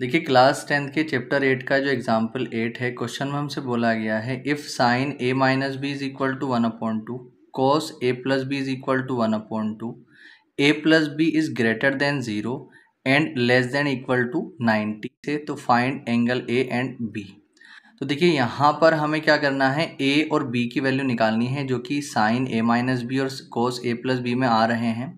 देखिए class tenth के chapter eight का जो एग्जाम्पल एट है क्वेश्चन में हमसे बोला गया है if sine A minus B is equal to one upon two cos A plus B is equal to one upon two A plus B is greater than zero and less than equal to ninety से तो find angle A and B तो देखिए यहाँ पर हमें क्या करना है ए और बी की वैल्यू निकालनी है जो कि साइन ए माइनस बी और कॉस ए प्लस बी में आ रहे हैं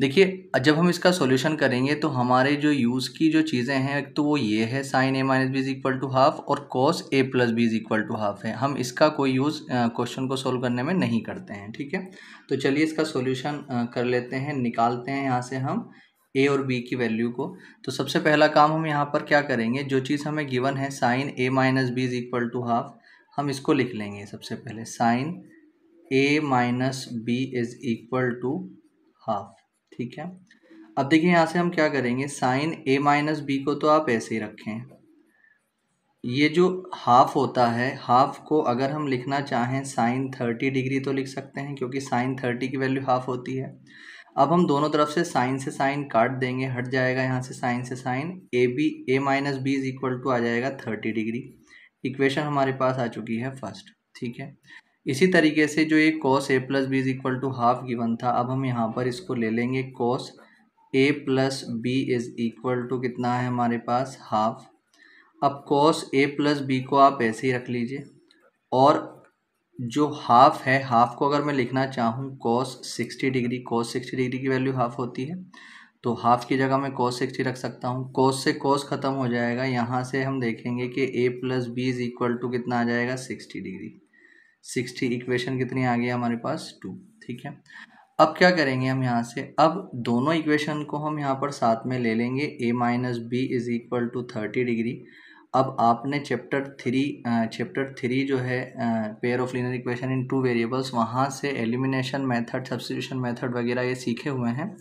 देखिए जब हम इसका सॉल्यूशन करेंगे तो हमारे जो यूज़ की जो चीज़ें हैं एक तो वो ये है sine A minus B is equal to half और cos A plus B is equal to half है हम इसका कोई यूज़ क्वेश्चन को सॉल्व करने में नहीं करते हैं ठीक है तो चलिए इसका सॉल्यूशन कर लेते हैं निकालते हैं यहाँ से हम ए और बी की वैल्यू को तो सबसे पहला काम हम यहाँ पर क्या करेंगे जो चीज़ हमें गिवन है sine A minus B is equal to half हम इसको लिख लेंगे सबसे पहले sine A minus B is equal to half ठीक है अब देखिए यहाँ से हम क्या करेंगे साइन ए माइनस बी को तो आप ऐसे ही रखें ये जो हाफ होता है हाफ को अगर हम लिखना चाहें साइन थर्टी डिग्री तो लिख सकते हैं क्योंकि साइन थर्टी की वैल्यू हाफ होती है अब हम दोनों तरफ से साइन से साइन काट देंगे हट जाएगा यहाँ से साइन से sine A B A minus B is equal to आ जाएगा थर्टी डिग्री इक्वेशन हमारे पास आ चुकी है फर्स्ट ठीक है इसी तरीके से जो ये cos A plus B is equal to half given था अब हम यहाँ पर इसको ले लेंगे cos A plus B is equal to कितना है हमारे पास हाफ अब कॉस ए प्लस बी को आप ऐसे ही रख लीजिए और जो हाफ है हाफ को अगर मैं लिखना चाहूँ cos sixty degree cos sixty degree की वैल्यू हाफ होती है तो हाफ की जगह मैं कॉस सिक्सटी रख सकता हूँ कॉस से कॉस ख़त्म हो जाएगा यहाँ से हम देखेंगे कि A plus B is equal to कितना आ जाएगा सिक्सटी डिग्री सिक्सटी इक्वेशन कितनी आ गई हमारे पास टू ठीक है अब क्या करेंगे हम यहाँ से अब दोनों इक्वेशन को हम यहाँ पर साथ में ले लेंगे A minus B is equal to thirty degree अब आपने चैप्टर थ्री चैप्टर थ्री जो है pair of linear equation in two variables वहाँ से एलिमिनेशन मेथड सब्सिट्यूशन मेथड वगैरह ये सीखे हुए हैं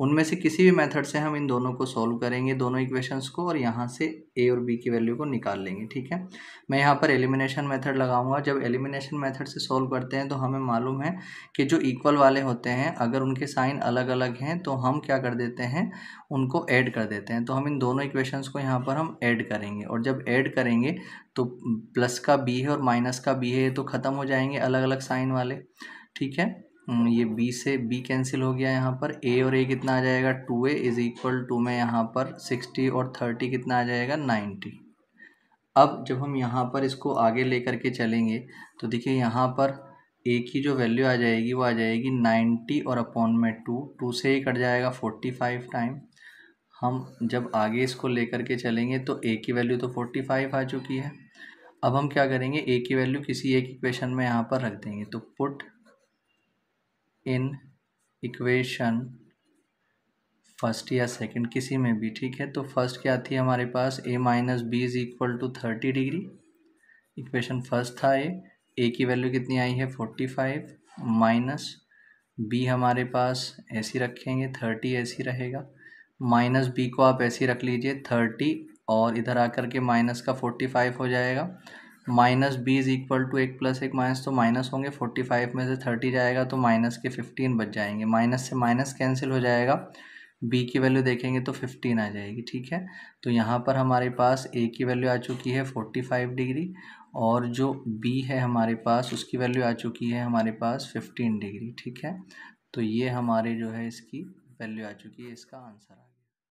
उनमें से किसी भी मेथड से हम इन दोनों को सॉल्व करेंगे दोनों इक्वेशंस को और यहाँ से ए और बी की वैल्यू को निकाल लेंगे ठीक है मैं यहाँ पर एलिमिनेशन मेथड लगाऊंगा जब एलिमिनेशन मेथड से सॉल्व करते हैं तो हमें मालूम है कि जो इक्वल वाले होते हैं अगर उनके साइन अलग अलग हैं तो हम क्या कर देते हैं उनको ऐड कर देते हैं तो हम इन दोनों इक्वेशंस को यहाँ पर हम ऐड करेंगे और जब ऐड करेंगे तो प्लस का बी है और माइनस का बी है तो ख़त्म हो जाएंगे अलग अलग साइन वाले ठीक है हम्म, ये बी से बी कैंसिल हो गया यहाँ पर ए और ए कितना आ जाएगा two A is equal to में यहाँ पर सिक्सटी और थर्टी कितना आ जाएगा नाइन्टी अब जब हम यहाँ पर इसको आगे लेकर के चलेंगे तो देखिए यहाँ पर ए की जो वैल्यू आ जाएगी वो आ जाएगी नाइन्टी और अपॉन में टू टू से ही कट जाएगा फोर्टी फाइव टाइम हम जब आगे इसको लेकर के चलेंगे तो ए की वैल्यू तो फोर्टी फाइव आ चुकी है अब हम क्या करेंगे ए की वैल्यू किसी एक इक्वेशन में यहाँ पर रख देंगे तो पुट इन इक्वेशन फर्स्ट या सेकंड किसी में भी ठीक है तो फर्स्ट क्या थी हमारे पास A minus B is equal to thirty degree equation first था ए ए की वैल्यू कितनी आई है फोर्टी फाइव माइनस बी हमारे पास ऐसी रखेंगे थर्टी ऐसी रहेगा माइनस बी को आप ऐसी रख लीजिए थर्टी और इधर आकर के माइनस का फोर्टी फाइव हो जाएगा minus B is equal to एक प्लस एक माइनस तो माइनस होंगे फोर्टी फाइव में से थर्टी जाएगा तो माइनस के फिफ्टीन बच जाएंगे माइनस से माइनस कैंसिल हो जाएगा बी की वैल्यू देखेंगे तो फिफ्टीन आ जाएगी ठीक है तो यहाँ पर हमारे पास ए की वैल्यू आ चुकी है फोर्टी फाइव डिग्री और जो बी है हमारे पास उसकी वैल्यू आ चुकी है हमारे पास फिफ्टीन डिग्री ठीक है तो ये हमारे जो है इसकी वैल्यू आ चुकी है इसका आंसर आ